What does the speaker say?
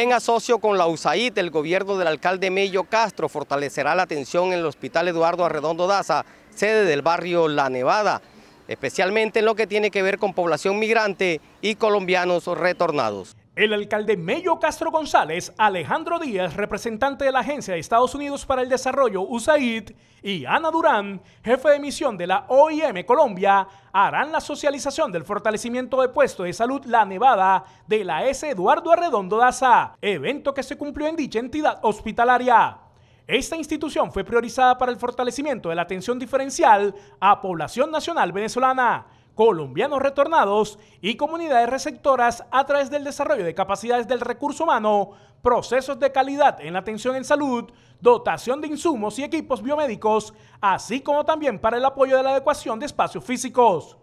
En asocio con la USAID, el gobierno del alcalde Mello Castro fortalecerá la atención en el Hospital Eduardo Arredondo Daza, sede del barrio La Nevada, especialmente en lo que tiene que ver con población migrante y colombianos retornados. El alcalde Mello Castro González, Alejandro Díaz, representante de la Agencia de Estados Unidos para el Desarrollo USAID, y Ana Durán, jefe de misión de la OIM Colombia, harán la socialización del fortalecimiento de puesto de salud La Nevada de la S. Eduardo Arredondo Daza, evento que se cumplió en dicha entidad hospitalaria. Esta institución fue priorizada para el fortalecimiento de la atención diferencial a población nacional venezolana colombianos retornados y comunidades receptoras a través del desarrollo de capacidades del recurso humano, procesos de calidad en la atención en salud, dotación de insumos y equipos biomédicos, así como también para el apoyo de la adecuación de espacios físicos.